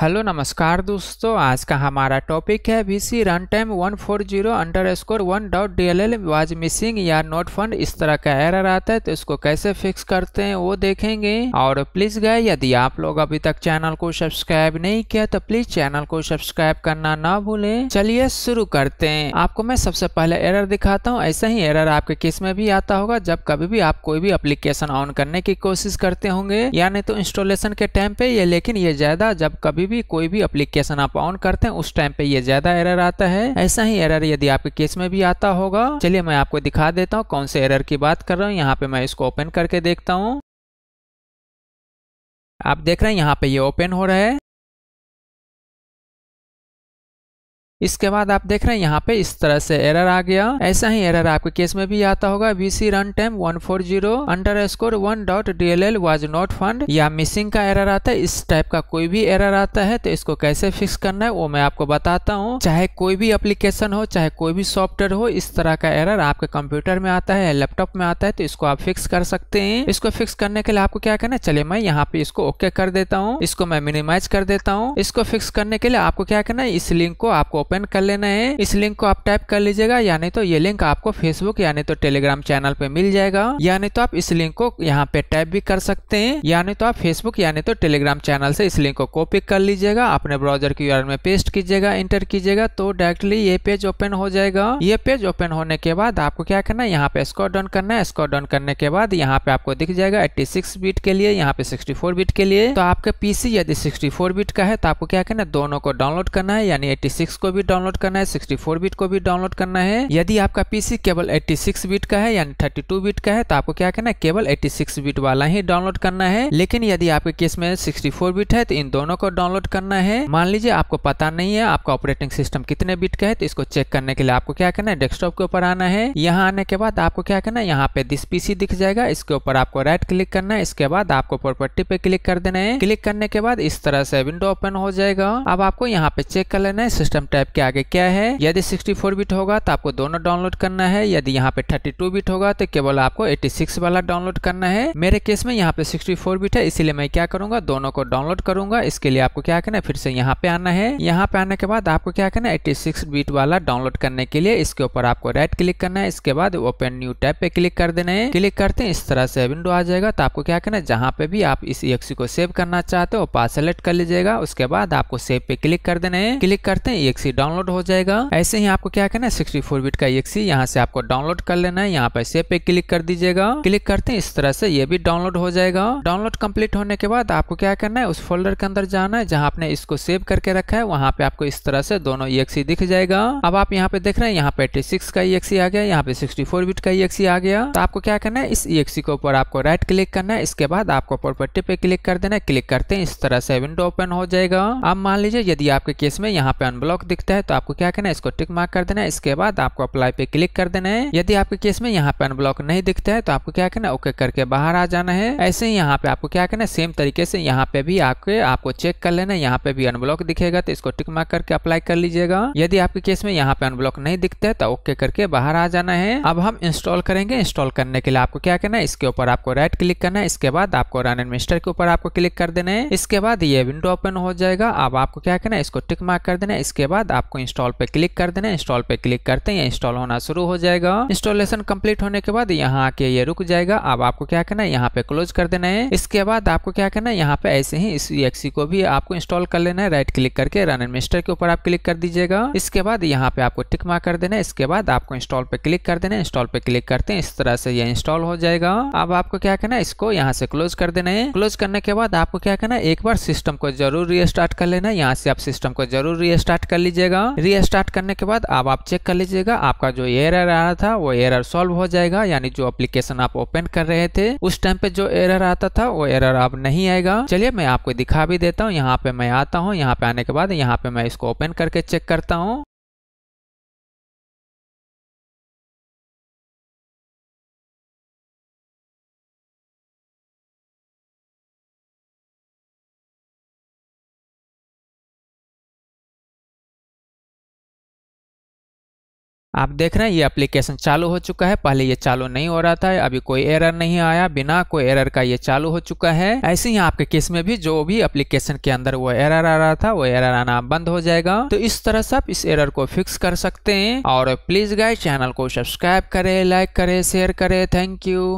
hello नमस्कार दोस्तों आज का हमारा टॉपिक है B C run time one four zero underscore one dot D L L was missing या नोट फंड इस तरह का एरर आता है तो इसको कैसे फिक्स करते हैं वो देखेंगे और प्लीज गए यदि आप लोग अभी तक चैनल को सब्सक्राइब नहीं किया तो प्लीज चैनल को सब्सक्राइब करना ना भूले चलिए शुरू करते हैं आपको मैं सबसे पहले एरर दिखाता हूँ ऐसा ही एरर आपके केस में भी आता होगा जब कभी भी आप कोई भी अप्लीकेशन ऑन करने की कोशिश करते होंगे नहीं तो इंस्टॉलेशन के टाइम पे ये लेकिन ये ज्यादा जब कभी भी कोई भी अप्लीकेशन आप ऑन करते हैं उस टाइम पे ये ज्यादा एरर आता है ऐसा ही एरर यदि आपके केस में भी आता होगा चलिए मैं आपको दिखा देता हूँ कौन से एरर की बात कर रहा हूँ यहाँ पे मैं इसको ओपन करके देखता हूँ आप देख रहे हैं यहाँ पे ये ओपन हो रहा है इसके बाद आप देख रहे हैं यहाँ पे इस तरह से एरर आ गया ऐसा ही एरर आपके केस में भी आता होगा BC run time one four zero underscore one dot D L L was not found या मिसिंग का एरर आता है इस टाइप का कोई भी एरर आता है तो इसको कैसे फिक्स करना है वो मैं आपको बताता हूँ चाहे कोई भी एप्लीकेशन हो चाहे कोई भी सॉफ्टवेयर हो इस तरह का एरर आपके कंप्यूटर में आता है या लैपटॉप में आता है तो इसको आप फिक्स कर सकते हैं इसको फिक्स करने के लिए आपको क्या करना है चले मैं यहाँ पे इसको ओके कर देता हूँ इसको मैं मिनिमाइज कर देता हूँ इसको फिक्स करने के लिए आपको क्या करना है इस लिंक को आपको ओपन कर लेना है इस लिंक को आप टाइप कर लीजिएगा यानी तो ये लिंक आपको फेसबुक यानी तो टेलीग्राम चैनल पे मिल जाएगा यानी तो आप इस लिंक को यहाँ पे टाइप भी कर सकते हैं यानी तो आप फेसबुक यानी तो टेलीग्राम चैनल से इस लिंक को कॉपी कर लीजिएगा अपने ब्राउजर की यूआरएल में पेस्ट कीजिएगा इंटर कीजिएगा तो डायरेक्टली ये पेज ओपन हो जाएगा ये पेज ओपन होने के बाद आपको क्या करना है यहाँ पे स्कोर डाउन करना है स्कोर डाउन करने के बाद यहाँ पे आपको दिख जाएगा सिक्स बिट के लिए यहाँ पे फोर बिट के लिए तो आपका पीसी यदि 64 बिट का है तो आपको क्या करना है दोनों को डाउनलोड करना है यानी सिक्स को भी भी डाउनलोड करना है 64 बिट को भी डाउनलोड करना है यदि आपका पीसी केवल 86 बिट का है यानी 32 बिट का है तो आपको क्या करना है केवल 86 बिट वाला ही डाउनलोड करना है लेकिन यदि आपके केस में 64 बिट है तो इन दोनों को डाउनलोड करना है मान लीजिए आपको पता नहीं है आपका ऑपरेटिंग सिस्टम कितने बिट का है तो इसको चेक करने के लिए आपको क्या करना है डेस्कटॉप के ऊपर आना है यहाँ आने के बाद आपको क्या करना है यहाँ पे दिस पीसी दिख जाएगा इसके ऊपर आपको राइट क्लिक करना है इसके बाद आपको प्रॉपर्टी पे क्लिक कर देना है क्लिक करने के बाद इस तरह से विंडो ओपन हो जाएगा अब आपको यहाँ पे चेक कर लेना है सिस्टम टाइप स्टेप मतलब के आगे क्या है यदि 64 बिट होगा तो आपको दोनों डाउनलोड करना है यदि यहाँ पे 32 बिट होगा तो केवल आपको 86 वाला डाउनलोड करना है मेरे केस में यहाँ पे 64 बिट है इसीलिए मैं क्या करूंगा दोनों को डाउनलोड करूंगा इसके लिए आपको क्या करना है फिर से यहाँ पे आना है यहाँ पे आने के बाद आपको क्या करना है एट्टी बिट वाला डाउनलोड करने के लिए इसके ऊपर आपको राइट क्लिक करना है इसके बाद ओपन न्यू टैप पे क्लिक कर देना है क्लिक करते हैं इस तरह से विंडो आ जाएगा तो आपको क्या करना है जहाँ पे भी आप इस एक्सी को सेव करना चाहते हो पास सेलेक्ट कर लीजिएगा उसके बाद आपको सेव पे क्लिक कर देना है क्लिक करते हैं डाउनलोड हो जाएगा ऐसे ही आपको क्या करना है सिक्सटी फोर बिट का एक्सी यहाँ से आपको डाउनलोड कर लेना है यहाँ पर सेव पे क्लिक कर दीजिएगा क्लिक करते हैं इस तरह से ये भी डाउनलोड हो जाएगा डाउनलोड कम्प्लीट होने के बाद आपको क्या करना है उस फोल्डर के अंदर जाना है जहाँ आपने इसको सेव करके रखा है वहाँ पे आपको इस तरह से दोनों ई दिख जाएगा अब आप यहाँ पे देख रहे हैं यहाँ पे एटी सिक्स का ई आ गया यहाँ पे सिक्सटी फोर बिट का ई आ गया तो आपको क्या करना है इस ई के ऊपर आपको राइट क्लिक करना है इसके बाद आपको प्रॉपर्टी पे क्लिक कर देना है क्लिक करते हैं इस तरह से विंडो ओपन हो जाएगा अब मान लीजिए यदि आपके केस में यहाँ पे अनब्लॉक दिखता दिखता है तो आपको क्या करना है इसको टिक मार्क कर देना है इसके बाद आपको अप्लाई पे क्लिक कर देना है यदि आपके केस में यहाँ पे अनब्लॉक नहीं दिखता है तो आपको क्या करना है ओके करके बाहर आ जाना है ऐसे ही यहाँ पे आपको क्या करना है सेम तरीके से यहाँ पे भी आपके आपको चेक कर लेना है यहाँ पे भी अनब्लॉक दिखेगा तो इसको टिक मार्क करके अप्लाई कर लीजिएगा यदि आपके केस में यहाँ पे अनब्लॉक नहीं दिखता है तो ओके करके बाहर आ जाना है अब हम इंस्टॉल करेंगे इंस्टॉल करने के लिए आपको क्या करना है इसके ऊपर आपको राइट क्लिक करना है इसके बाद आपको रन एंड मिस्टर के ऊपर आपको क्लिक कर देना है इसके बाद ये विंडो ओपन हो जाएगा अब आपको क्या करना है इसको टिक मार्क कर देना है इसके बाद बाद आपको इंस्टॉल पे क्लिक कर देना इंस्टॉल पे क्लिक करते हैं इंस्टॉल होना शुरू हो जाएगा इंस्टॉलेशन कंप्लीट होने के बाद यहाँ आके ये रुक जाएगा अब आपको क्या करना है यहाँ पे क्लोज कर देना है इसके बाद आपको क्या करना है यहाँ पे ऐसे ही इस एक्सी को भी आपको इंस्टॉल कर लेना है राइट क्लिक करके रन एडमिनिस्टर के ऊपर आप क्लिक कर दीजिएगा इसके बाद यहाँ पे आपको टिक मार कर देना है इसके बाद आपको इंस्टॉल पे क्लिक कर देना है इंस्टॉल पे क्लिक करते हैं इस तरह से ये इंस्टॉल हो जाएगा अब आपको क्या करना है इसको यहाँ से क्लोज कर देना है क्लोज करने के बाद आपको क्या करना है एक बार सिस्टम को जरूर रिस्टार्ट कर लेना है यहाँ से आप सिस्टम को जरूर रिस्टार्ट कर लीजिए लीजिएगा रीस्टार्ट करने के बाद अब आप चेक कर लीजिएगा आपका जो एरर आ रहा था वो एरर सॉल्व हो जाएगा यानी जो एप्लीकेशन आप ओपन कर रहे थे उस टाइम पे जो एरर आता था वो एरर अब नहीं आएगा चलिए मैं आपको दिखा भी देता हूँ यहाँ पे मैं आता हूँ यहाँ पे आने के बाद यहाँ पे मैं इसको ओपन करके चेक करता हूँ आप देख रहे हैं ये एप्लीकेशन चालू हो चुका है पहले ये चालू नहीं हो रहा था अभी कोई एरर नहीं आया बिना कोई एरर का ये चालू हो चुका है ऐसे ही आपके केस में भी जो भी एप्लीकेशन के अंदर वो एरर आ रहा था वो एरर आना बंद हो जाएगा तो इस तरह से आप इस एरर को फिक्स कर सकते हैं और प्लीज गाय चैनल को सब्सक्राइब करे लाइक करे शेयर करे थैंक यू